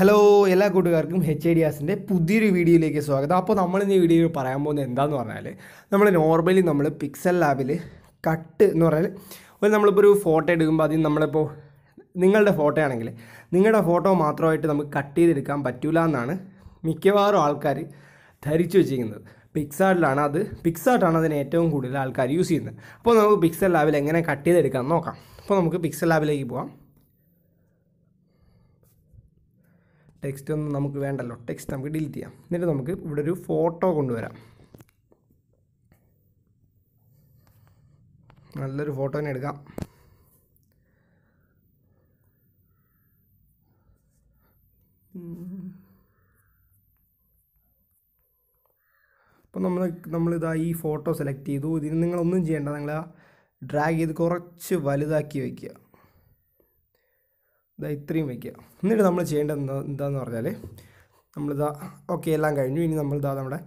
hello എല്ലാ കൂട്ടുകാർക്കും H I ഡിയാസിൻ്റെ പുതിയൊരു വീഡിയോയിലേക്ക് സ്വാഗതം അപ്പോൾ നമ്മൾ ഈ വീഡിയോയിൽ പറയാൻ പോകുന്നത് എന്താന്ന് പറഞ്ഞാൽ നമ്മൾ നോർമലി നമ്മൾ പിക്സൽ ലാബിൽ കട്ട് എന്ന് പറഞ്ഞാൽ ഒരു നമ്മളിപ്പോൾ ഒരു ഫോട്ടോ എടുക്കുമ്പോൾ അതിൽ നമ്മളിപ്പോൾ നിങ്ങളുടെ ഫോട്ടോ ആണെങ്കിൽ നിങ്ങളുടെ ഫോട്ടോ മാത്രമായിട്ട് നമുക്ക് കട്ട് ചെയ്തെടുക്കാൻ പറ്റില്ല എന്നാണ് മിക്കവാറും ആൾക്കാർ ധരിച്ചു വെച്ചിരിക്കുന്നത് പിക്സാർട്ടിലാണ് അത് പിക്സാർട്ടാണ് അതിന് ഏറ്റവും കൂടുതൽ ആൾക്കാർ യൂസ് ചെയ്യുന്നത് അപ്പോൾ നമുക്ക് പിക്സൽ ലാബിൽ എങ്ങനെ കട്ട് ചെയ്തെടുക്കാമെന്ന് നോക്കാം അപ്പോൾ നമുക്ക് പിക്സൽ ലാബിലേക്ക് പോകാം ടെക്സ്റ്റ് ഒന്നും നമുക്ക് വേണ്ടല്ലോ ടെക്സ്റ്റ് നമുക്ക് ഡിലീറ്റ് ചെയ്യാം എന്നിട്ട് നമുക്ക് ഇവിടെ ഒരു ഫോട്ടോ കൊണ്ടുവരാം നല്ലൊരു ഫോട്ടോനെ എടുക്കാം അപ്പോൾ നമ്മൾ നമ്മളിതാ ഈ ഫോട്ടോ സെലക്ട് ചെയ്തു ഇതിന് നിങ്ങളൊന്നും ചെയ്യേണ്ട നിങ്ങൾ ഡ്രാഗ് ചെയ്ത് കുറച്ച് വലുതാക്കി വയ്ക്കുക ഇതാ ഇത്രയും വയ്ക്കുക എന്നിട്ട് നമ്മൾ ചെയ്യേണ്ടത് എന്താ എന്താണെന്ന് പറഞ്ഞാൽ നമ്മളിതാ ഓക്കെ എല്ലാം കഴിഞ്ഞു ഇനി നമ്മളിതാ നമ്മുടെ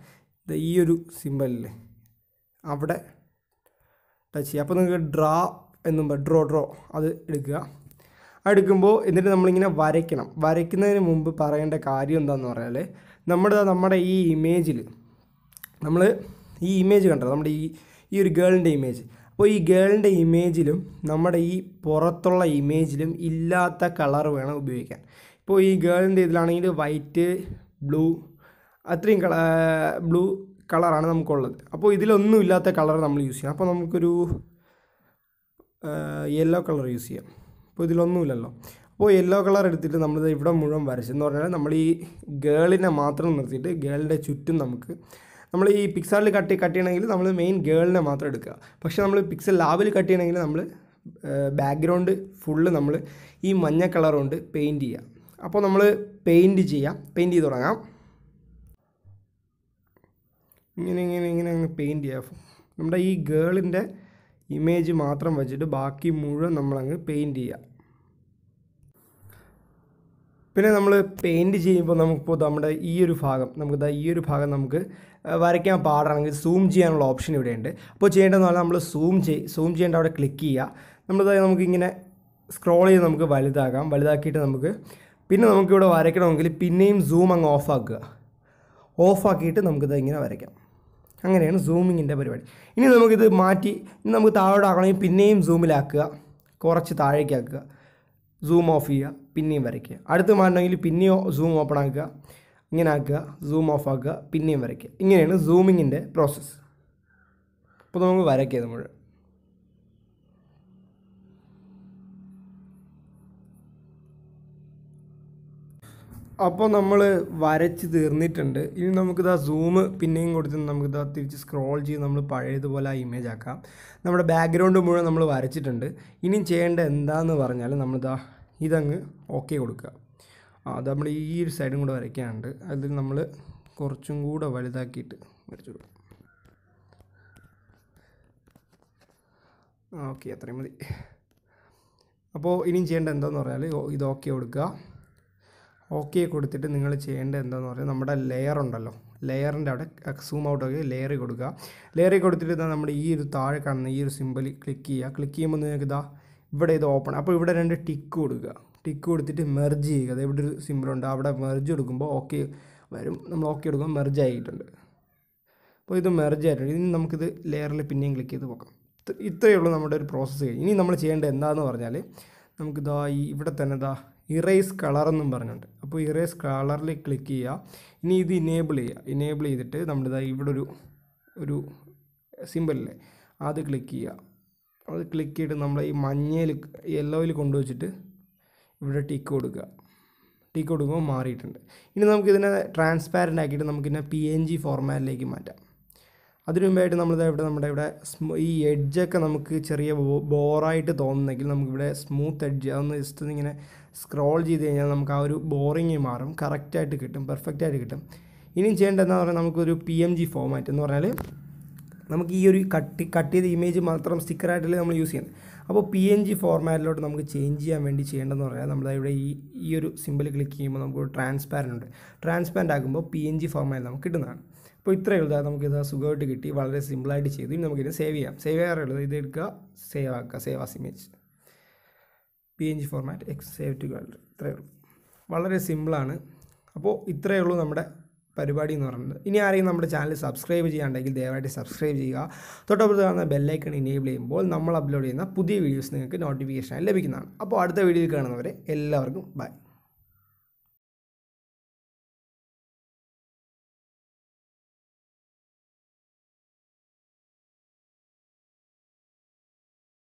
ഈ ഒരു സിമ്പലില്ലേ അവിടെ ടച്ച് ചെയ്യുക അപ്പോൾ നിങ്ങൾക്ക് ഡ്രാ എന്നും പറയും ഡ്രോ ഡ്രോ അത് എടുക്കുക എടുക്കുമ്പോൾ എന്നിട്ട് നമ്മളിങ്ങനെ വരയ്ക്കണം വരയ്ക്കുന്നതിന് മുമ്പ് പറയേണ്ട കാര്യം എന്താണെന്ന് പറഞ്ഞാൽ നമ്മുടെ നമ്മുടെ ഈ ഇമേജിൽ നമ്മൾ ഈ ഇമേജ് കണ്ടോ നമ്മുടെ ഈ ഈ ഒരു ഗേളിൻ്റെ ഇമേജ് അപ്പോൾ ഈ ഗേളിൻ്റെ ഇമേജിലും നമ്മുടെ ഈ പുറത്തുള്ള ഇമേജിലും ഇല്ലാത്ത കളർ വേണം ഉപയോഗിക്കാൻ ഇപ്പോൾ ഈ ഗേളിൻ്റെ ഇതിലാണെങ്കിൽ വൈറ്റ് ബ്ലൂ അത്രയും കള ബ്ലൂ കളറാണ് നമുക്കുള്ളത് അപ്പോൾ ഇതിലൊന്നും ഇല്ലാത്ത കളർ നമ്മൾ യൂസ് ചെയ്യണം അപ്പോൾ നമുക്കൊരു യെല്ലോ കളർ യൂസ് ചെയ്യാം അപ്പോൾ ഇതിലൊന്നുമില്ലല്ലോ അപ്പോൾ യെല്ലോ കളർ എടുത്തിട്ട് നമ്മളിത് ഇവിടെ മുഴുവൻ വരച്ചെന്ന് പറഞ്ഞാൽ നമ്മൾ ഈ ഗേളിനെ മാത്രം നിർത്തിയിട്ട് ഗേളിൻ്റെ ചുറ്റും നമുക്ക് നമ്മൾ ഈ പിക്സറിൽ കട്ട് കട്ട് ചെയ്യണമെങ്കിൽ നമ്മൾ മെയിൻ ഗേളിനെ മാത്രം എടുക്കുക പക്ഷേ നമ്മൾ പിക്സൽ ലാബിൽ കട്ട് ചെയ്യണമെങ്കിൽ നമ്മൾ ബാക്ക്ഗ്രൗണ്ട് ഫുള്ള് നമ്മൾ ഈ മഞ്ഞ കളർ കൊണ്ട് പെയിൻറ്റ് ചെയ്യുക അപ്പോൾ നമ്മൾ പെയിൻറ്റ് ചെയ്യാം പെയിൻറ്റ് ചെയ്ത് തുടങ്ങാം ഇങ്ങനെ ഇങ്ങനെ ഇങ്ങനെ അങ്ങ് പെയിൻറ്റ് ചെയ്യാം നമ്മുടെ ഈ ഗേളിൻ്റെ ഇമേജ് മാത്രം വെച്ചിട്ട് ബാക്കി മുഴുവൻ നമ്മളങ്ങ് പെയിൻറ്റ് ചെയ്യുക പിന്നെ നമ്മൾ പെയിൻറ്റ് ചെയ്യുമ്പോൾ നമുക്കിപ്പോൾ നമ്മുടെ ഈ ഒരു ഭാഗം നമുക്ക് ഈ ഒരു ഭാഗം നമുക്ക് വരയ്ക്കാൻ പാടാണെങ്കിൽ സൂം ചെയ്യാനുള്ള ഓപ്ഷൻ ഇവിടെയുണ്ട് അപ്പോൾ ചെയ്യേണ്ടതെന്ന് പറഞ്ഞാൽ നമ്മൾ സൂം ചെയ് സൂം ചെയ്യേണ്ട അവിടെ ക്ലിക്ക് ചെയ്യുക നമ്മൾ നമുക്കിങ്ങനെ സ്ക്രോൾ ചെയ്ത് നമുക്ക് വലുതാക്കാം വലുതാക്കിയിട്ട് നമുക്ക് പിന്നെ നമുക്കിവിടെ വരയ്ക്കണമെങ്കിൽ പിന്നെയും സൂം അങ്ങ് ഓഫാക്കുക ഓഫാക്കിയിട്ട് നമുക്കിത് ഇങ്ങനെ വരയ്ക്കാം അങ്ങനെയാണ് സൂമിങ്ങിൻ്റെ പരിപാടി ഇനി നമുക്കിത് മാറ്റി ഇനി നമുക്ക് താഴോട്ടാക്കണമെങ്കിൽ പിന്നെയും സൂമിലാക്കുക കുറച്ച് താഴേക്കാക്കുക സൂം ഓഫ് ചെയ്യുക പിന്നെയും വരയ്ക്കുക അടുത്ത മാറ്റണമെങ്കിൽ പിന്നെയും സൂം ഓപ്പൺ ആക്കുക ഇങ്ങനെ ആക്കുക സൂം ഓഫ് ആക്കുക പിന്നെയും വരയ്ക്കുക ഇങ്ങനെയാണ് സൂമിങ്ങിൻ്റെ പ്രോസസ്സ് അപ്പോൾ നമുക്ക് വരയ്ക്കുക നമ്മൾ അപ്പോൾ നമ്മൾ വരച്ച് തീർന്നിട്ടുണ്ട് ഇനി നമുക്കിതാ സൂം പിന്നെയും കൊടുത്ത് നമുക്കിതാ തിരിച്ച് സ്ക്രോൾ ചെയ്ത് നമ്മൾ പഴയതുപോലെ ആ ഇമേജ് ആക്കാം നമ്മുടെ ബാക്ക്ഗ്രൗണ്ട് മുഴുവൻ നമ്മൾ വരച്ചിട്ടുണ്ട് ഇനിയും ചെയ്യേണ്ട എന്താണെന്ന് പറഞ്ഞാൽ നമ്മളിതാ ഇതങ്ങ് ഓക്കെ കൊടുക്കുക അത് നമ്മൾ ഈ ഒരു സൈഡും കൂടെ വരയ്ക്കാനുണ്ട് അതിൽ നമ്മൾ കുറച്ചും കൂടെ വലുതാക്കിയിട്ട് വരച്ചു കൊടുക്കും ഓക്കെ അത്രയും മതി അപ്പോൾ ഇനിയും ചെയ്യേണ്ട എന്താന്ന് പറഞ്ഞാൽ ഇത് ഓക്കെ കൊടുക്കുക ഓക്കെ കൊടുത്തിട്ട് നിങ്ങൾ ചെയ്യേണ്ട എന്താണെന്ന് പറഞ്ഞാൽ നമ്മുടെ ലെയർ ഉണ്ടല്ലോ ലെയറിൻ്റെ അവിടെ സൂം ഔട്ട് ആക്കി ലെയർ കൊടുക്കുക ലെയർ കൊടുത്തിട്ട് ഇതാ നമ്മുടെ ഈ ഒരു താഴെ കാണുന്ന ഈ ഒരു സിമ്പിൾ ക്ലിക്ക് ചെയ്യുക ക്ലിക്ക് ചെയ്യുമ്പോൾ നിങ്ങൾക്ക് ഇതാ ഇവിടെ ഇത് ഓപ്പൺ അപ്പോൾ ഇവിടെ രണ്ട് ടിക്ക് കൊടുക്കുക ടിക്ക് കൊടുത്തിട്ട് മെർജ് ചെയ്യുക അത് ഇവിടെ ഒരു സിമ്പിളുണ്ട് അവിടെ മെർജ് കൊടുക്കുമ്പോൾ ഓക്കെ വരും നമ്മൾ ഓക്കെ കൊടുക്കുമ്പോൾ മെർജ് ആയിട്ടുണ്ട് അപ്പോൾ ഇത് മെർജ് ആയിട്ടുണ്ട് ഇനി നമുക്കിത് ലെയറിൽ പിന്നെയും ക്ലിക്ക് ചെയ്ത് നോക്കാം ഇത്രയേ ഉള്ളൂ നമ്മുടെ ഒരു പ്രോസസ്സ് കഴിഞ്ഞ് ഇനി നമ്മൾ ചെയ്യേണ്ടത് എന്താണെന്ന് പറഞ്ഞാൽ നമുക്കിതാ ഈ ഇവിടെ തന്നെ ഇതാ ഇറേസ് കളർ എന്നും പറഞ്ഞുണ്ട് അപ്പോൾ ഇറേസ് കളറിൽ ക്ലിക്ക് ചെയ്യുക ഇനി ഇത് ഇനേബിൾ ചെയ്യുക ഇനേബിൾ ചെയ്തിട്ട് നമ്മളിതാ ഇവിടെ ഒരു ഒരു സിമ്പിളില്ലേ അത് ക്ലിക്ക് ചെയ്യുക അത് ക്ലിക്ക് ചെയ്തിട്ട് നമ്മൾ ഈ മഞ്ഞയിൽ യെല്ലോയിൽ കൊണ്ടുവച്ചിട്ട് ഇവിടെ ടിക്ക് കൊടുക്കുക ടിക്ക് കൊടുക്കുമ്പോൾ മാറിയിട്ടുണ്ട് ഇനി നമുക്കിതിനെ ട്രാൻസ്പാരൻ്റ് ആക്കിയിട്ട് നമുക്കിതിനെ പി എൻ ജി ഫോർമാറ്റിലേക്ക് മാറ്റാം അതിനു മുമ്പായിട്ട് നമ്മളിത് ഇവിടെ നമ്മുടെ ഇവിടെ ഈ എഡ്ജൊക്കെ നമുക്ക് ചെറിയ ബോറായിട്ട് തോന്നുന്നെങ്കിൽ നമുക്കിവിടെ സ്മൂത്ത് എഡ്ജ് അതൊന്ന് ജസ്റ്റ് ഇങ്ങനെ സ്ക്രോൾ ചെയ്ത് കഴിഞ്ഞാൽ നമുക്ക് ആ ഒരു ബോറിങ് മാറും കറക്റ്റായിട്ട് കിട്ടും പെർഫെക്റ്റായിട്ട് കിട്ടും ഇനിയും ചെയ്യേണ്ടതെന്ന് പറഞ്ഞാൽ നമുക്കൊരു പി എം ജി ഫോമാറ്റ് എന്ന് പറഞ്ഞാൽ നമുക്ക് ഈ ഒരു കട്ട് കട്ട് ചെയ്ത ഇമേജ് മാത്രം സ്റ്റിക്കറായിട്ടല്ലേ നമ്മൾ യൂസ് ചെയ്യുന്നത് അപ്പോൾ പി എൻ ജി ഫോർമാറ്റിലോട്ട് നമുക്ക് ചേഞ്ച് ചെയ്യാൻ വേണ്ടി ചെയ്യേണ്ടതെന്ന് പറഞ്ഞാൽ നമ്മൾ ഇവിടെ ഈ ഈ ഒരു സിമ്പിൾ ക്ലിക്ക് ചെയ്യുമ്പോൾ നമുക്ക് ട്രാൻസ്പാരൻ്റ് ഉണ്ട് ട്രാൻസ്പാരൻ്റ് ആകുമ്പോൾ പി എൻ ജി ഫോർമാറ്റ് നമുക്ക് കിട്ടുന്നതാണ് അപ്പോൾ ഇത്രയേ ഉള്ളൂ നമുക്ക് ഇത് സുഖമായിട്ട് കിട്ടി വളരെ സിമ്പിളായിട്ട് ചെയ്തു ഇനി നമുക്കിത് സേവ് ചെയ്യാം സേവ് ചെയ്യാറുള്ളത് ഇത് എടുക്കുക സേവ് ആക്കുക save as image P N G format X save to gallery ഇത്രയേ ഉള്ളൂ വളരെ സിമ്പിളാണ് അപ്പോൾ ഇത്രയേ ഉള്ളൂ നമ്മുടെ പരിപാടി എന്ന് പറയുന്നത് ഇനി ആരെയും നമ്മുടെ ചാനൽ സബ്സ്ക്രൈബ് ചെയ്യാണ്ടെങ്കിൽ ദയവായിട്ട് സബ്സ്ക്രൈബ് ചെയ്യുക തൊട്ടപ്പുറത്ത് കാണുന്ന ബെല്ലൈക്കൺ ഇനേബിൾ ചെയ്യുമ്പോൾ നമ്മൾ അപ്ലോഡ് ചെയ്യുന്ന പുതിയ വീഡിയോസ് നിങ്ങൾക്ക് നോട്ടിഫിക്കേഷനായി ലഭിക്കുന്നതാണ് അപ്പോൾ അടുത്ത വീഡിയോയിൽ കാണുന്നവരെ എല്ലാവർക്കും ബൈ